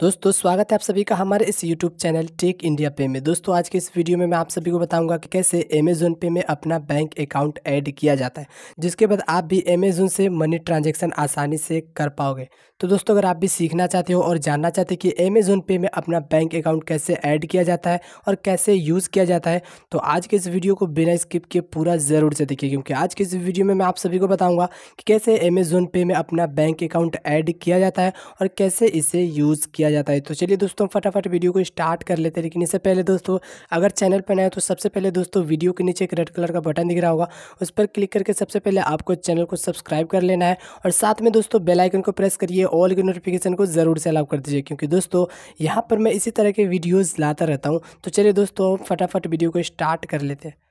दोस्तों स्वागत है आप सभी का हमारे इस YouTube चैनल टेक इंडिया पे में दोस्तों आज के इस वीडियो में मैं आप सभी को बताऊंगा कि कैसे अमेजोन पे में अपना बैंक अकाउंट ऐड किया जाता है जिसके बाद आप भी अमेजोन से मनी ट्रांजैक्शन आसानी से कर पाओगे तो दोस्तों अगर आप भी सीखना चाहते हो और जानना चाहते हो कि अमेजोन पे में अपना बैंक अकाउंट कैसे ऐड किया जाता है और कैसे यूज़ किया जाता है तो आज के इस वीडियो को बिना स्किप किए पूरा ज़रूर से देखिए क्योंकि आज के इस वीडियो में मैं आप सभी को बताऊँगा कि कैसे अमेजोन पे में अपना बैंक अकाउंट ऐड किया जाता है और कैसे इसे यूज़ किया किया जाता है तो चलिए दोस्तों फटाफट वीडियो को स्टार्ट कर लेते हैं लेकिन इससे पहले दोस्तों अगर चैनल पर नए तो सबसे पहले दोस्तों वीडियो के नीचे एक रेड कलर का बटन दिख रहा होगा उस पर क्लिक करके सबसे पहले आपको चैनल को सब्सक्राइब कर लेना है और साथ में दोस्तों बेलाइकन को प्रेस करिए ऑल की नोटिफिकेशन को ज़रूर से अलाउ कर दीजिए क्योंकि दोस्तों यहाँ पर मैं इसी तरह के वीडियोज़ लाता रहता हूँ तो चलिए दोस्तों फटाफट वीडियो को स्टार्ट कर लेते हैं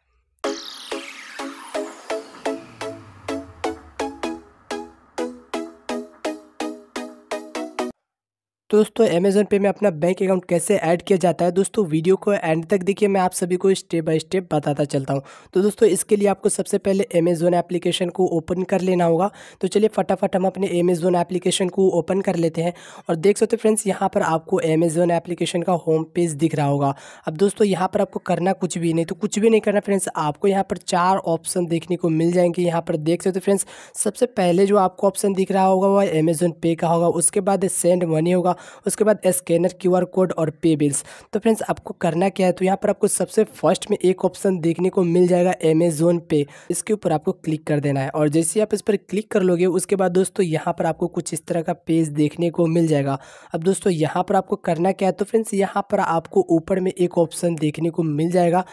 तो दोस्तों अमेजोन पे में अपना बैंक अकाउंट कैसे ऐड किया जाता है दोस्तों वीडियो को एंड तक देखिए मैं आप सभी को स्टेप बाय स्टेप बताता चलता हूँ तो दोस्तों इसके लिए आपको सबसे पहले अमेजोन एप्लीकेशन को ओपन कर लेना होगा तो चलिए फटाफट हम अपने अमेजोन एप्लीकेशन को ओपन कर लेते हैं और देख सकते फ्रेंड्स यहाँ पर आपको अमेजोन एप्लीकेशन का होम पेज दिख रहा होगा अब दोस्तों यहाँ पर आपको करना कुछ भी नहीं तो कुछ भी नहीं करना फ्रेंड्स आपको यहाँ पर चार ऑप्शन देखने को मिल जाएंगे यहाँ पर देख सकते फ्रेंड्स सबसे पहले जो आपको ऑप्शन दिख रहा होगा वह अमेजोन पे का होगा उसके बाद सेंड मनी होगा उसके बाद स्कैनर क्यू कोड और पे बिल्स तो फ्रेंड्स आपको करना क्या है तो यहाँ पर आपको सबसे फर्स्ट में एक ऑप्शन देखने को मिल जाएगा अमेजोन पे इसके ऊपर आपको क्लिक कर देना है और जैसे आप इस पर क्लिक कर लोगे उसके बाद दोस्तों यहाँ पर आपको कुछ इस तरह का पेज देखने को मिल जाएगा अब दोस्तों यहाँ पर आपको करना क्या है तो फ्रेंड्स यहाँ पर आपको ऊपर में एक ऑप्शन देखने को मिल जाएगा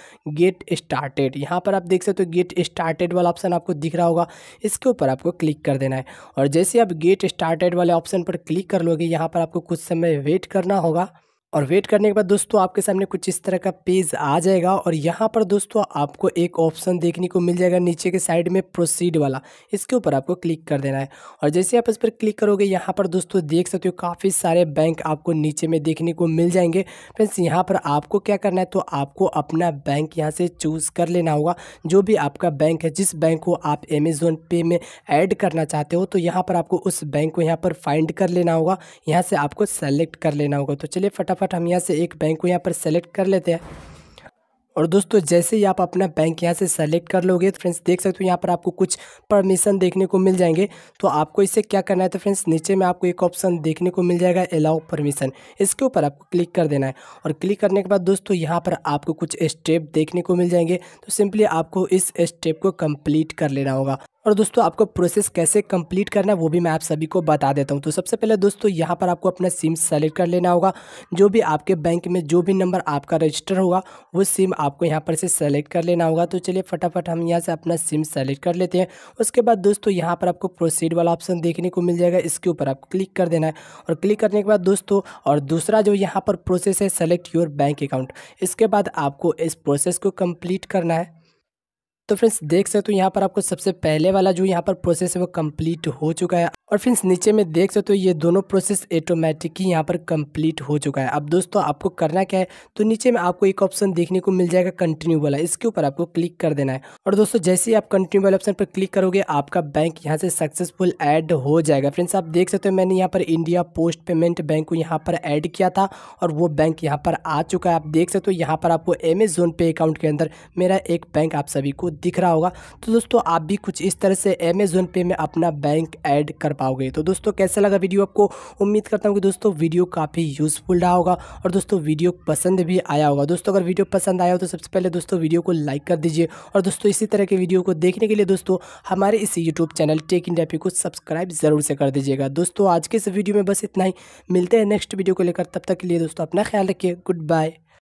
गेट स्टार्टेड यहाँ पर आप देख सकते हो गेट स्टार्टेड वाला ऑप्शन आपको दिख रहा होगा इसके ऊपर आपको क्लिक कर देना है और जैसे आप गेट स्टार्टेड वाले ऑप्शन पर क्लिक कर लोगे यहाँ पर आपको कुछ समय वेट करना होगा और वेट करने के बाद दोस्तों आपके सामने कुछ इस तरह का पेज आ जाएगा और यहाँ पर दोस्तों आपको एक ऑप्शन देखने को मिल जाएगा नीचे के साइड में प्रोसीड वाला इसके ऊपर आपको क्लिक कर देना है और जैसे आप इस पर क्लिक करोगे यहाँ पर दोस्तों देख सकते हो काफ़ी सारे बैंक आपको नीचे में देखने को मिल जाएंगे फ्रेंड्स यहाँ पर आपको क्या करना है तो आपको अपना बैंक यहाँ से चूज़ कर लेना होगा जो भी आपका बैंक है जिस बैंक को आप अमेज़ोन पे में ऐड करना चाहते हो तो यहाँ पर आपको उस बैंक को यहाँ पर फाइंड कर लेना होगा यहाँ से आपको सेलेक्ट कर लेना होगा तो चलिए फटाफट फटाफट हम यहाँ से एक बैंक को यहाँ पर सेलेक्ट कर लेते हैं और दोस्तों जैसे ही आप अपना बैंक यहाँ से सेलेक्ट कर लोगे तो फ्रेंड्स देख सकते हो यहाँ पर आपको कुछ परमिशन देखने को मिल जाएंगे तो आपको इसे क्या करना है तो फ्रेंड्स नीचे में आपको एक ऑप्शन देखने को मिल जाएगा अलाउ परमिशन इसके ऊपर आपको क्लिक कर देना है और क्लिक करने के बाद दोस्तों यहाँ पर आपको कुछ स्टेप देखने को मिल जाएंगे तो सिंपली आपको इस स्टेप को कम्प्लीट कर लेना होगा और दोस्तों आपको प्रोसेस कैसे कंप्लीट करना है वो भी मैं आप सभी को बता देता हूँ तो सबसे पहले दोस्तों यहाँ पर आपको अपना सिम सेलेक्ट कर लेना होगा जो भी आपके बैंक में जो भी नंबर आपका रजिस्टर होगा वो सिम आपको यहाँ पर से सेलेक्ट कर लेना होगा तो चलिए फटाफट हम यहाँ से अपना सिम सेलेक्ट कर लेते हैं उसके बाद दोस्तों यहाँ पर आपको प्रोसीड वाला ऑप्शन देखने को मिल जाएगा इसके ऊपर आपको क्लिक कर देना है और क्लिक करने के बाद दोस्तों और दूसरा जो यहाँ पर प्रोसेस है सेलेक्ट योर बैंक अकाउंट इसके बाद आपको इस प्रोसेस को कम्प्लीट करना है तो फ्रेंड्स देख सकते हो यहाँ पर आपको सबसे पहले वाला जो यहाँ पर प्रोसेस है वो कंप्लीट हो चुका है और फ्रेंड्स नीचे में देख सकते हो ये दोनों प्रोसेस ऑटोमेटिक ही यहाँ पर कंप्लीट हो चुका है अब दोस्तों आपको करना क्या है तो नीचे में आपको एक ऑप्शन देखने को मिल जाएगा कंटिन्यू वाला इसके ऊपर आपको क्लिक कर देना है और दोस्तों जैसे ही आप कंटिन्यू वाले ऑप्शन पर क्लिक करोगे आपका बैंक यहाँ से सक्सेसफुल ऐड हो जाएगा फ्रेंड्स आप देख सकते हो मैंने यहाँ पर इंडिया पोस्ट पेमेंट बैंक को यहाँ पर ऐड किया था और वो बैंक यहाँ पर आ चुका है आप देख सकते हो यहाँ पर आपको अमेजोन पे अकाउंट के अंदर मेरा एक बैंक आप सभी को दिख रहा होगा तो दोस्तों आप भी कुछ इस तरह से अमेजोन पे में अपना बैंक ऐड कर पाओगे तो दोस्तों कैसा लगा वीडियो आपको उम्मीद करता हूँ कि दोस्तों वीडियो काफ़ी यूज़फुल रहा होगा और दोस्तों वीडियो पसंद भी आया होगा दोस्तों अगर वीडियो पसंद आया हो तो सबसे पहले दोस्तों वीडियो को लाइक कर दीजिए और दोस्तों इसी तरह के वीडियो को देखने के लिए दोस्तों हमारे इस यूट्यूब चैनल टेक इंडिया पे को सब्सक्राइब ज़रूर से कर दीजिएगा दोस्तों आज के इस वीडियो में बस इतना ही मिलते हैं नेक्स्ट वीडियो को लेकर तब तक के लिए दोस्तों अपना ख्याल रखिए गुड बाय